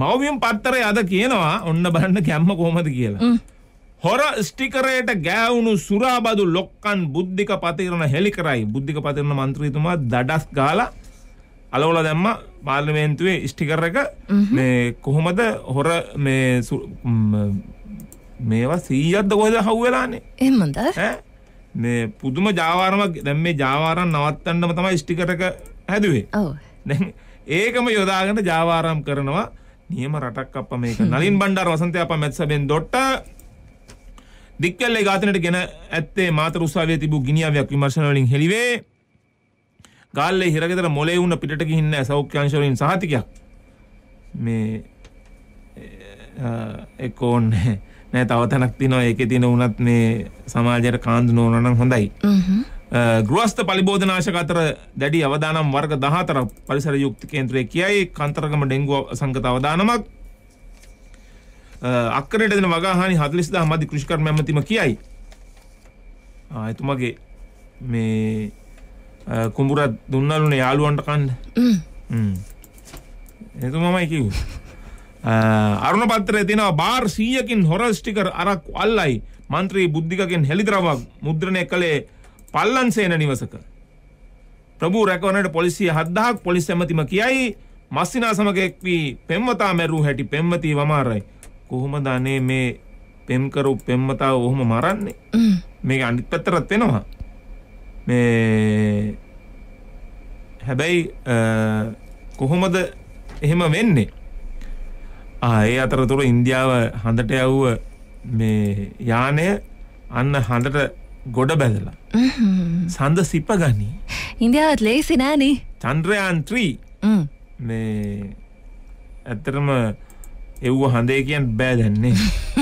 මව්වියම් පත්තරය අද කියනවා ඔන්න බලන්න කැම්ම කොහොමද කියලා. හොර ස්ටිකරයට ගෑවුණු සුරාබදු ලොක්කන් බුද්ධික පතිරණ හෙළි කරයි. බුද්ධික පතිරණ മന്ത്രിතුමා දඩස් ගාලා අලවල දැම්ම පාර්ලිමේන්තුවේ ස්ටිකර් එක මේ කොහොමද හොර මේ මේවා 100ක්ද කොහෙද හවු වෙලානේ. එහෙමද? මේ පුදුම ජාවාරමක් දැන් මේ ජාවාරම් නවත්තන්නම තමයි ස්ටිකර් එක හැදුවේ. ඔව්. දැන් ඒකම යොදාගෙන ජාවාරම් කරනවා නියම රටක් අප මේක නලින් බණ්ඩාර වසන්තය අප මැත්සබෙන් දොට්ට දික්කල්ලේ ඝාතනයට ගෙන ඇත්තේ මාතර උසාවියේ තිබූ ගිනියාවයක් විමර්ශන වලින් හෙළිවේ ගාල්ලේ හිරගෙදර මොලේ වුණ පිටට ගිහින් නැහැ සෞඛ්‍ය අංශ වලින් සහතිකයක් මේ ඒක ඕනේ නෑ තව තැනක් තියෙනවා ඒකේ තියෙන උනත් මේ සමාජයට කාන්දු නොවන නම් හොඳයි. හ්ම් ගෘහස්ත පලිබෝධනාශක අතර දැඩි අවදානම් වර්ග 14 පරිසර යුක්ති කේන්ද්‍රය කියයි කන්තරගම ඩෙන්ගු සංගත අවදානමක් අක්කරයට දෙන වගාහානි 40000 මදි කෘෂිකර්ම ඇමතිම කියයි එතුමගේ මේ කුඹුර දුන්නලුනේ යාළුවන්ට කන්න. හ්ම්. එතුමමයි කිව්වේ. අරුණ පත්‍රයේ තියෙනවා බාර් 100කින් හොරස් ටිකර් අරක් අල්ලයි. മന്ത്രി බුද්ධිකගෙන් හෙලිදරව්වක් මුද්‍රණය කළේ පල්ලන්සේන නිවසක. ප්‍රභූ රැකවනට පොලිසිය හද්දාහක් පොලිස් ඇමතිම කියයි මස්සිනා සමගෙක් වී පෙම්වතා මැරූ හැටි පෙම්මතිී වමාරයි. කොහොම දනේ මේ පෙම්කරු පෙම්මතාව ඔහොම මරන්නේ මේ අනිත් පැත්තරත් වෙනවා. මේ හැබැයි කොහොමද එහෙම වෙන්නේ. ඒ අතරතුර ඉන්දියාව හඳට යව්ව මේ යානය අන්න හඳට ගොඩ බැදලා සඳ සිප ගනී ඉන්දියාවත් ලේසි නෑනේ චන්ද්‍රයන්ත්‍රී මේ ඇත්තරම එව්ව හඳේ කියන් බෑ දැන්නේ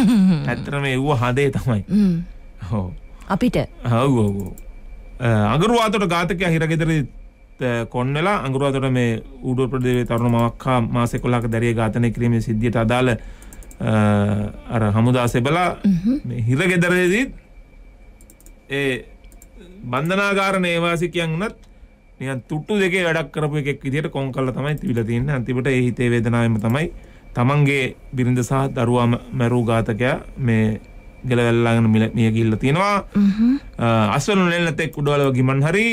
ඇත්තරම එව්ව හදේ තමයි හෝ අපිට හවෝ අගරුවාතට ගාතකය හිරගෙදර කොන්නලා අගරුවාතට මේ උඩු ප්‍රදේවේ තරුණ මක්කා මාසෙ කොල්ලාක දැරිය ඝාතනය කිරීමේ සිද්ධියට අදාළ අර හමුදා සෙබලා හිරගෙදරේදීත් ඒ බන්ධනාගාර නේවාසිකයන්වත් නිකන් තුට්ටු දෙකේ වැඩක් කරපු එකෙක් විදිහට කොන් කරලා තමයි තිබිලා තියෙන්නේ. අන්තිමට ඒ හිතේ වේදනාවෙම තමයි තමන්ගේ බිරිඳ සහ දරුවා මැරූ ඝාතකයා මේ ගෙලවැල්ලාගෙන මිය ගිහිල්ලා තියෙනවා. අස්වැන්න නෙල්ලත් එක් උඩවලව ගිමන් හරි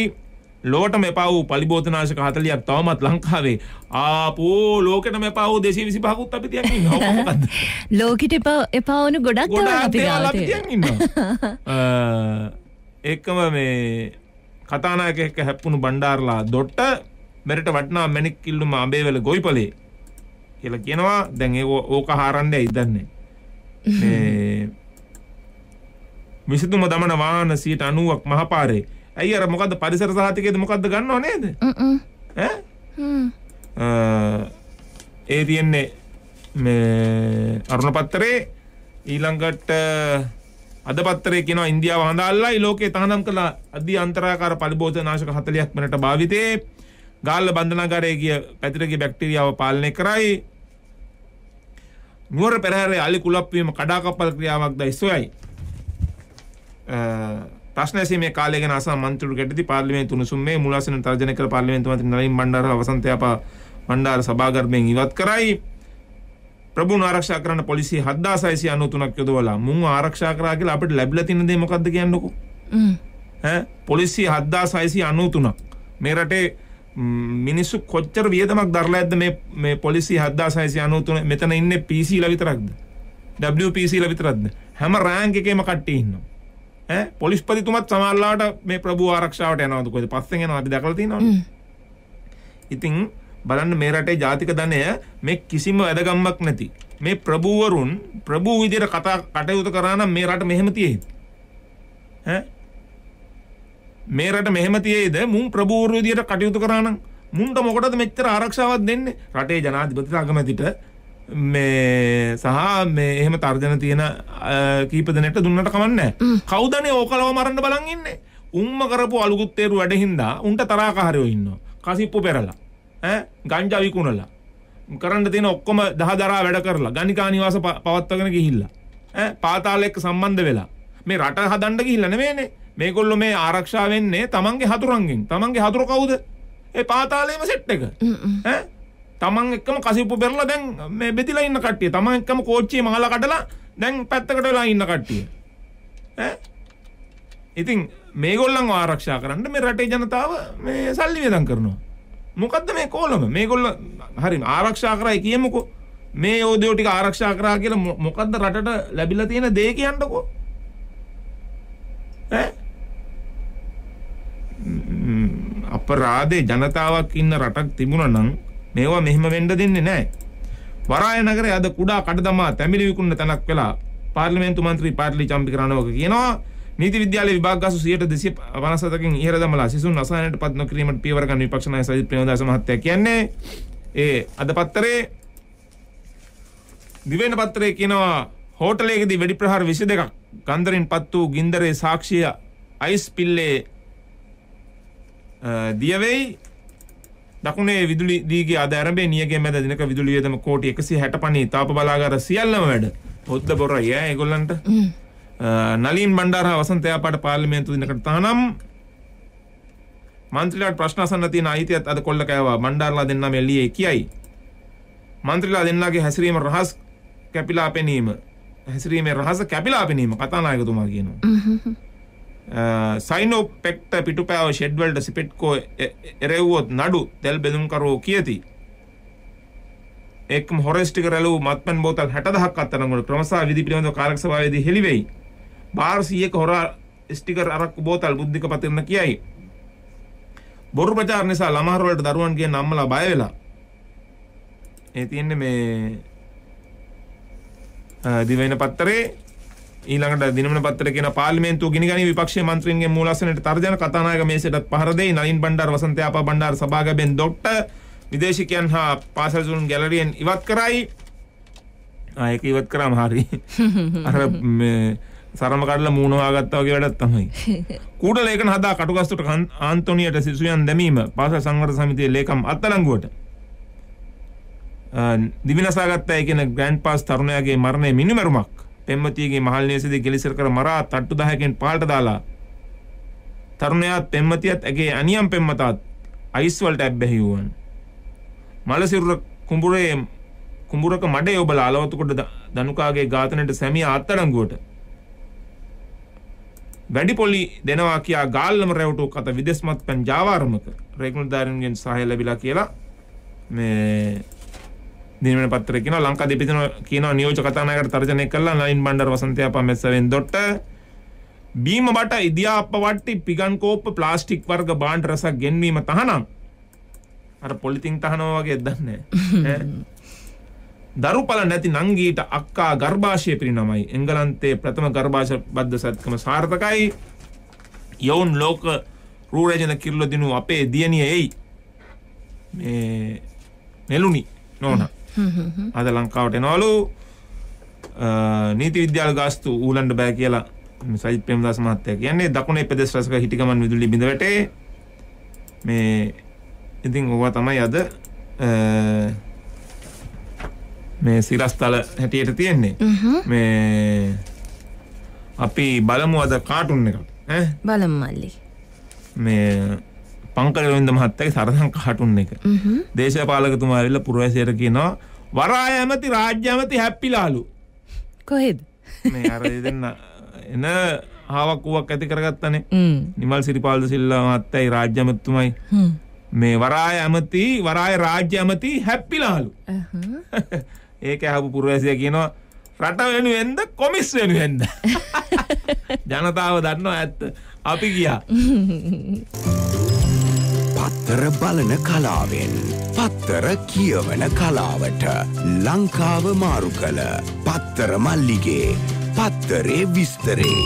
ලෝකටම එපා වූ පලිබෝධනාශක 40ක් තවමත් ලංකාවේ ආපෝ ලෝකෙටම එපා වූ 225කුත් අපි තියන් ඉන්නවා මොකක්ද ලෝකෙට එපා වුණු ගොඩක් තව අපි ගාව තියෙනවා එක්කම මේ කතානායක එක්ක හැප්පුණු බණ්ඩාරලා දොට්ට මෙරට වටනා මැණික් කිල්ලුම අඹේවල ගොයිපලේ කියලා කියනවා දැන් ඒ ඕක හාරන්න ඉදන්නේ මේ විසඳුම දමන වාහන 90ක් මහපාරේ ඇයි අර මොකද්ද පරිසර සහතිකයේද මොකද්ද ගන්නව නේද ඈ ඒ තියෙන්නේ මේ අරුණ පත්තරේ ඊළඟට අද පත්තරේ කියනවා ඉන්දියාව හඳාල්ලායි ලෝකේ තහනම් කළ අධි අන්තරාකාර පරිභෝජනාශක 40ක් වනට භාවිතයේ ගාල්ල බන්ධනාගාරයේ ගිය පැතිරගිය බැක්ටීරියාව පාලනය කරයි නුවර පෙරහැරේ අලි කුලප් වීම කඩාකප්පල් ක්‍රියාවක්දයි සොයයි ප්‍රශ්න ඇසීමේ කාලය ගැන අසම මන්ත්‍රීවරු කැටදී පාර්ලිමේන්තු උණුසුම්මේ මුලාසන තර්ජනය කළ පාර්ලිමේන්තු මන්ත්‍රී නලින් බණ්ඩාර අවසන්තයාපා බණ්ඩාර සභාගර්භයෙන් ඉවත් කරයි ප්‍රභූන් ආරක්ෂා කරන්න පොලිසිය 7693ක් යොදවලා මුන්ව ආරක්ෂා කරා කියලා අපිට ලැබිලා තියෙන දේ මොකද්ද කියන්නකෝ හ්ම් ඈ පොලිසිය 7693ක් මේ රටේ මිනිස්සු කොච්චර වියදමක් දරලා ඇද්ද මේ මේ පොලිසිය 7693 මෙතන ඉන්නේ PC ලා විතරක්ද WPC ලා විතරක්ද හැම රෑන්ක් එකේම කට්ටිය ඉන්නවා ඈ පොලිස්පතිතුමත් සමහරලාට මේ ප්‍රභූ ආරක්ෂාවට යනවාද කොහෙද පස්සෙන් යනවා අපි දැකලා තියෙනවනේ ඉතින් බලන්න මේ රටේ ජාතික ධනය මේ කිසිම වැදගම්මක් නැති මේ ප්‍රභූවරුන් ප්‍රභූ විදිහට කතා කටයුතු කරා නම් මේ රට මෙහෙම තියෙයිද ඈ මේ රට මෙහෙම තියෙයිද මුන් ප්‍රභූවරු විදිහට කටයුතු කරා නම් මුන්ට මොකටද මෙච්චර ආරක්ෂාවක් දෙන්නේ රටේ ජනාධිපති අගමැතිට මේ සහ මේ එහෙම තර්ජන තියෙන කීප දෙනෙක්ට දුන්නට කමක් නැහැ කවුදනේ ඕකලව මරන්න බලන් ඉන්නේ උම්ම කරපු අලුගුත්තේරු වැඩ හින්දා උන්ට තරහකාරයෝ ඉන්නවා කසිප්පු පෙරලා ගංජා විකුණලා කරන්න තියෙන ඔක්කොම දහදරා වැඩ කරලා ගණිකා නිවාස පවත්වාගෙන ගිහිල්ලා පාතාල එක්ක සම්බන්ධ වෙලා මේ රට හදන්න ගිහිල්ලා නෙමෙයිනේ මේගොල්ලෝ මේ ආරක්ෂා වෙන්නේ තමන්ගේ හතුරන්ගෙන් තමන්ගේ හතුර කවුද ඒ පාතාලේම සෙට් එක ඈ තමන් එක්කම කසිප්පු බෙරලා දැන් මේ බෙදිලා ඉන්න කට්ටිය තමන් එක්කම කෝච්චියේ මහලා කඩලා දැන් පැත්තකට වෙලා ඉන්න කට්ටිය ඈ ඉතින් මේගොල්ලන්ව ආරක්ෂා කරන්න මේ රටේ ජනතාව මේ සල්ලි වියදම් කරනවා මොකද්ද මේ කෝලම? මේගොල්ල හරි ආරක්ෂා කරයි කියමුකෝ. මේ යෝධයෝ ටික ආරක්ෂා කරා කියලා මොකද්ද රටට ලැබිලා තියෙන දේ කියන්නකෝ. ඈ අපරාධේ ජනතාවක් ඉන්න රටක් තිබුණා නම් මේවා මෙහෙම වෙන්න දෙන්නේ නැහැ. වරාය නගරයේ අද කුඩා කඩදමා තැඹිලි විකුණන තැනක් වෙලා පාර්ලිමේන්තු මන්ත්‍රී පාටලි චම්පිකරණවක කියනවා නීති විද්‍යාලයේ විභාග ගාසු 257කින් ඉහළ දමලා සිසුන් අසහනයට පත් නොකිරීමට පියවර ගන්න විපක්ෂ නායක සජිත් ප්‍රේමදාස මහත්තයා කියන්නේ ඒ අද පත්තරේ දිවෙන පත්‍රයේ කියනවා හෝටලයකදී වෙඩි ප්‍රහාර 22ක් ගන්දරින් පත් වූ ගින්දරේ සාක්ෂිය අයිස් පිල්ලේ දියවෙයි දකුණේ විදුලි දීගේ අද ආරම්භයේ නියගේ මැද දිනක විදුලි වියදම කෝටි 160 පණී තාප බලාගාර සියල්ලම වැඩ. හොද්ද බොරයි ඈ ඒගොල්ලන්ට. නලින් බණ්ඩාරහ වසන්තයාපාට පාර්ලිමේන්තු දිනකට තහනම් මන්ත්‍රීලාට ප්‍රශ්න අසන්න තියෙන අයිතියත් අද කොල්ල කෑවා බණ්ඩාරලා දෙන්නම එළියේ කියයි මන්ත්‍රීලා දෙන්නගේ හැසිරීම රහස් කැපිලා පෙනීම හැසිරීමේ රහස කැපිලා පෙනීම කතානායකතුමා කියනවා සයිනෝපෙක්ට පිටුපෑව ෂෙඩ්වල්ට සිපෙට්කෝ එරෙව්වොත් නඩු තෙල් බෙදුම්කරෝ කියති එක්ම හොරස්ටික රැලූ මත්පැන් බෝතල් 60000ක් අත්අඩංගුවට ක්‍රමසා විධි පිළිබඳව කාර්යසභාවේදී හෙළිවෙයි භාරසීයක හොරා ස්ටිකර් අරක්කු බෝතල් බුද්ධික පතිරණ කියයි. බොරු ප්‍රචාර නිසා ළමහරවලට දරුවන්ගේ නම්මලා බය වෙලා. ඒ තියෙන්නේ මේ දිවයින පත්තරේ ඊළඟට දිනමන පත්‍රය කියන පාර්ලිමේන්තුව ගිනිගනි විපක්ෂයේ මන්ත්‍රීන්ගේ මූලාසනයේ තර්ජන කතානායක මේසයටත් පහර දෙයි නලින් බණ්ඩාර වසන්ත යාපා බණ්ඩාර සභාගමෙන් ડોක්ටර් විදේශිකයන් හා පාසල්සුන් ගැලරියෙන් ඉවත් කරයි ආයක ඉවත් කරාම හරි අර මේ සරම කඩලා මූණවා ගත්තා වගේ වැඩක් තමයි. කූඩ ලේඛන හදා කටුගස්තුට ආන්තෝනියට සිසුයන් දැමීම පාසල් සංවර්ධන සමිතියේ ලේකම් අත්අඩංගුවට දිවිනසාගත්තයි කියන ග්‍රෑන්ඩ් පාස් තරුණයාගේ මරණය මිනිමරුමක් පෙම්වතියගේ මහල් නිවසේදී ගෙලිසර කර මරා තට්ටු 10කින් පහළට දාලා තරුණයාත් පෙම්වතියත් ඇගේ අනියම් පෙම්වතාත් අයිස් වලට ඇබ්බැහි වුවන් මල සිරුර කුඹුරේ කුඹුරක මඩේ ඔබලා අලවතු කොට දනුකාගේ ඝාතනයට සැමියා අත්අඩංගුවට වැඩිපොලි දෙනවා කියා ගාල්ලම රැවටුවක් අත විදෙස්මත් පැන් ජාවාරමක රේගුණධාරීන්ගෙන් සහය ලැබිලා කියලා මේ දිනවෙන පත්‍රය කියනවා ලංකා දෙපිටින කියනවා නියෝජ්‍ය කතානායකට තර්ජනය කළා නලින් බණ්ඩාර වසන්තයා පමෙස්සවෙන් දොට්ට බීම බට ඉදියාප්ප වට්ටි පිගන් කෝප්ප ප්ලාස්ටික් වර්ග බාණ්ඩ රසක් ගෙන්වීම තහනම් අර පොලිතින් තහනවා වගේ දන්නේ දරුපල නැති නංගීට අක්කා ගර්භාෂය පිරිනමයි. එංගලන්තයේ ප්‍රථම ගර්භාෂ බද්ධ සත්කම සාර්ථකයි. යොවුන් ලෝක රූරජන කිරලොදිනු අපේ දියණිය එයි. මේ නෙළුනි නෝනා. අද ලංකාවට එනවලු නීති විද්‍යාල ගාස්තු ඌලන්ඩ බෑ කියලා සජිත් ප්‍රේමදාස මහත්තයා කියන්නේ දකුණේ ප්‍රදේශ රසක හිටි ගමන් විදුලි බිඳ වැටේ මේ ඉතින් ඕවා තමයි අද මේ සිරස්තල හැටියට තියෙන්නේ මේ අපි බලමු අද කාටුන් එකක් ඈ බලමු මල්ලි මේ පංකර වෙන්ද මහත්තයාගේ සරසං කාටුන් එක දේශපාලකතුමා ඇවිල්ලා පුරවැසියට කියනවා වරාය ඇමති රාජ්‍ය ඇමති හැප්පිලාලු කොහෙද මේ අර දෙන්න එන හාවක් වුවක් ඇති කරගත්තනේ නිමල් සිරිපාලද සිල්ලා මහත්තයයි රාජ්‍ය ඇමතිතුමයි මේ වරාය ඇමති වරාය රාජ්‍ය ඇමති හැප්පිලාලු ඒක ඇහපු පුරවැසියා කියනවා රට වෙනුවෙන්ද කොමිස් වෙනුවෙන්ද ජනතාව දන්නවා ඇත්ත අපි ගියා පත්තර බලන කලාවෙන් පත්තර කියවන කලාවට ලංකාව මාරු කළ පත්තර මල්ලිගේ පත්තරේ විස්තරේ.